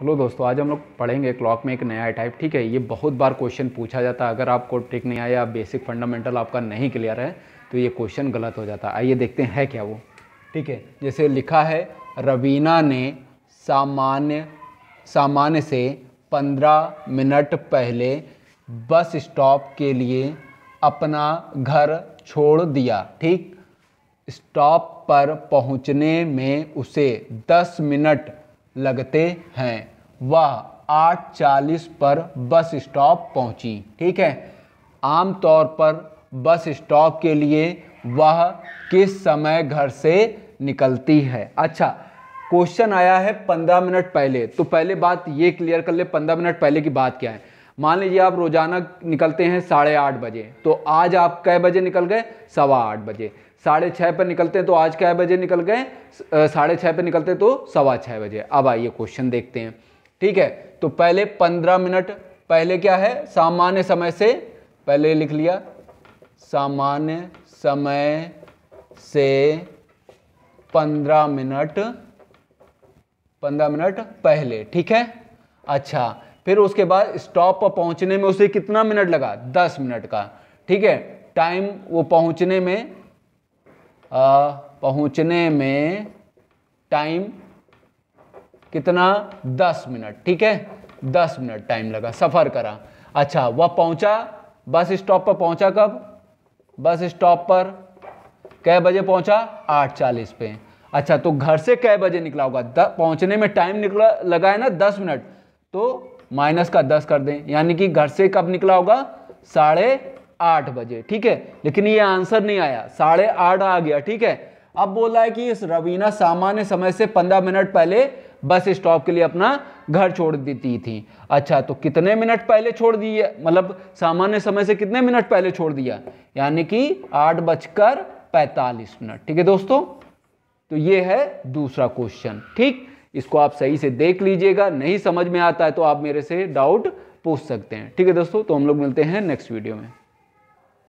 hello दोस्तों आज हम लोग पढ़ेंगे क्लॉक में एक नया टाइप ठीक है ये बहुत बार क्वेश्चन पूछा जाता है अगर आपको ट्रिक नहीं आया बेसिक फंडामेंटल आपका नहीं क्लियर है तो ये क्वेश्चन गलत हो जाता है आइए देखते हैं है क्या वो ठीक है जैसे लिखा है रवीना ने सामान्य सामान्य से पंद्रह मिनट पहले बस स्टॉप के लिए अपना घर छोड़ दिया ठीक स्टॉप पर पहुंचने में उसे दस मिनट लगते हैं वह 8:40 पर बस स्टॉप पहुंची ठीक है आमतौर पर बस स्टॉप के लिए वह किस समय घर से निकलती है अच्छा क्वेश्चन आया है पंद्रह मिनट पहले तो पहले बात ये क्लियर कर ले पंद्रह मिनट पहले की बात क्या है मान लीजिए आप रोजाना निकलते हैं साढ़े आठ बजे तो आज आप कै बजे निकल गए सवा आठ बजे साढ़े छः पर निकलते हैं तो आज कै बजे निकल गए साढ़े छः पर निकलते तो सवा छः बजे अब आइए क्वेश्चन देखते हैं ठीक है तो पहले पंद्रह मिनट पहले क्या है सामान्य समय से पहले लिख लिया सामान्य समय से पंद्रह मिनट पंद्रह मिनट पहले ठीक है अच्छा फिर उसके बाद स्टॉप पर पहुंचने में उसे कितना मिनट लगा दस मिनट का ठीक है टाइम वो पहुंचने में आ, पहुंचने में टाइम कितना दस मिनट ठीक है दस मिनट टाइम लगा सफ़र करा अच्छा वह पहुंचा बस स्टॉप पर पहुंचा कब बस स्टॉप पर कै बजे पहुंचा आठ चालीस पे अच्छा तो घर से कै बजे निकला होगा पहुंचने में टाइम निकला लगा है ना दस मिनट तो माइनस का दस कर दें यानी कि घर से कब निकला होगा साढ़े आठ बजे ठीक है लेकिन ये आंसर नहीं आया साढ़े आठ आ गया ठीक है अब बोला है कि इस रवीना सामान्य समय से पंद्रह मिनट पहले बस स्टॉप के लिए अपना घर छोड़ देती थी अच्छा तो कितने मिनट पहले छोड़ दिए मतलब सामान्य समय से कितने मिनट पहले छोड़ दिया यानी कि आठ बजकर पैंतालीस मिनट ठीक है दोस्तों तो ये है दूसरा क्वेश्चन ठीक इसको आप सही से देख लीजिएगा नहीं समझ में आता है तो आप मेरे से डाउट पूछ सकते हैं ठीक है दोस्तों तो हम लोग मिलते हैं नेक्स्ट वीडियो में